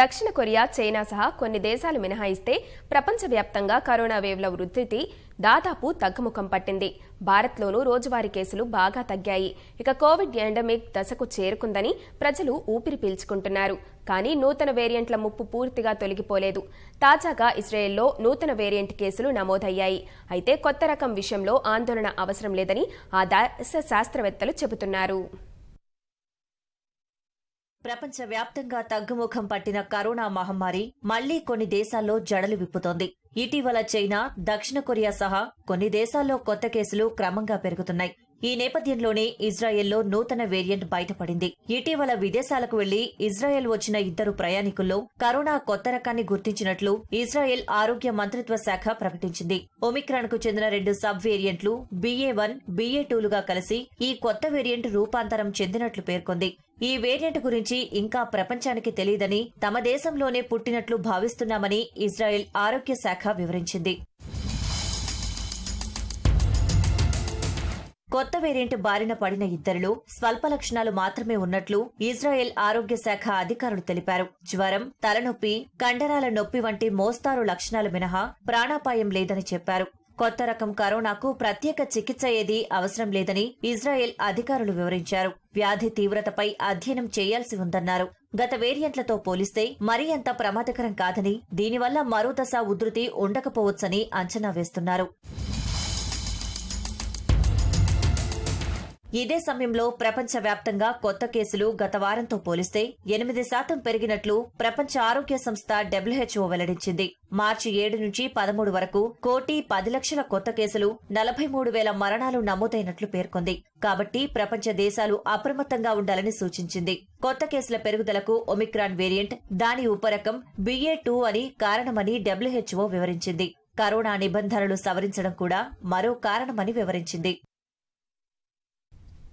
దక్షిణ Korea China సహా కొన్ని దేశాలు మినహాయిస్తే ప్రపంచవ్యాప్తంగా కరోనా వేవ్ల వృద్ధి దాదాపు తగ్గుముఖం పట్టింది భారత్లోనూ రోజువారీ కేసులు బాగా తగ్గాయి ఇక కోవిడ్ ఎండమిక్ దశకు చేరుకుందని ప్రజలు ఊపిరి పీల్చుకుంటున్నారు కానీ నూతన వేరియంట్ల ముప్పు పూర్తిగా తొలగిపోలేదు తాజాగా ఇజ్రాయెల్లో నూతన వేరియంట్ కేసులు నమోదయ్యాయి అయితే కొత్త రకం విషయంలో ఆందోళన అవసరం లేదని ఆ దేశ శాస్త్రవేత్తలు చెబుతున్నారు ప్రపంచవ్యాప్తంగా తగ్గుముఖం పట్టిన కరోనా మహమ్మారి మళ్లీ కొన్ని దేశాల్లో జడలు విప్పుతోంది ఇటీవల చైనా దక్షిణ కొరియా సహా కొన్ని దేశాల్లో కొత్త కేసులు క్రమంగా పెరుగుతున్నాయి ఈ నేపథ్యంలోనే ఇజ్రాయెల్లో నూతన వేరియంట్ బయటపడింది ఇటీవల విదేశాలకు వెళ్లి ఇజ్రాయెల్ వచ్చిన ఇద్దరు ప్రయాణికుల్లో కరోనా కొత్త రకాన్ని గుర్తించినట్లు ఇజ్రాయెల్ ఆరోగ్య మంత్రిత్వ శాఖ ప్రకటించింది ఒమిక్రాన్ కు చెందిన రెండు సబ్ వేరియంట్లు బీఏ వన్ బీఏ టూలుగా కలిసి ఈ కొత్త వేరియంట్ రూపాంతరం చెందినట్లు పేర్కొంది ఈ వేరియంట్ గురించి ఇంకా ప్రపంచానికి తెలియదని తమ దేశంలోనే పుట్టినట్లు భావిస్తున్నామని ఇజ్రాయెల్ ఆరోగ్య శాఖ వివరించింది కొత్త వేరియంట్ బారిన పడిన ఇద్దరిలో స్వల్ప లక్షణాలు మాత్రమే ఉన్నట్లు ఇజ్రాయెల్ ఆరోగ్య శాఖ అధికారులు తెలిపారు జ్వరం తలనొప్పి కండరాల నొప్పి వంటి మోస్తారు లక్షణాలు మినహా ప్రాణాపాయం లేదని చెప్పారు కొత్త రకం కరోనాకు ప్రత్యేక చికిత్స ఏది అవసరం లేదని ఇజ్రాయెల్ అధికారులు వివరించారు వ్యాధి తీవ్రతపై అధ్యయనం చేయాల్సి ఉందన్నారు గత వేరియంట్లతో పోలిస్తే మరీ అంత ప్రమాదకరం కాదని దీనివల్ల మరో దశ ఉధృతి ఉండకపోవచ్చని అంచనా వేస్తున్నారు ఇదే సమయంలో ప్రపంచవ్యాప్తంగా కొత్త కేసులు గత వారంతో పోలిస్తే ఎనిమిది శాతం పెరిగినట్లు ప్రపంచ ఆరోగ్య సంస్థ డబ్ల్యూహెచ్ఓ వెల్లడించింది మార్చి ఏడు నుంచి పదమూడు వరకు కోటి పది లక్షల కొత్త కేసులు నలభై మూడు వేల మరణాలు నమోదైనట్లు పేర్కొంది కాబట్టి ప్రపంచ దేశాలు అప్రమత్తంగా ఉండాలని సూచించింది కొత్త కేసుల పెరుగుదలకు ఒమిక్రాన్ వేరియంట్ దాని ఉపరకం బిఏ టూ అని కారణమని డబ్ల్యూహెచ్ఓ వివరించింది కరోనా నిబంధనలు సవరించడం కూడా మరో కారణమని వివరించింది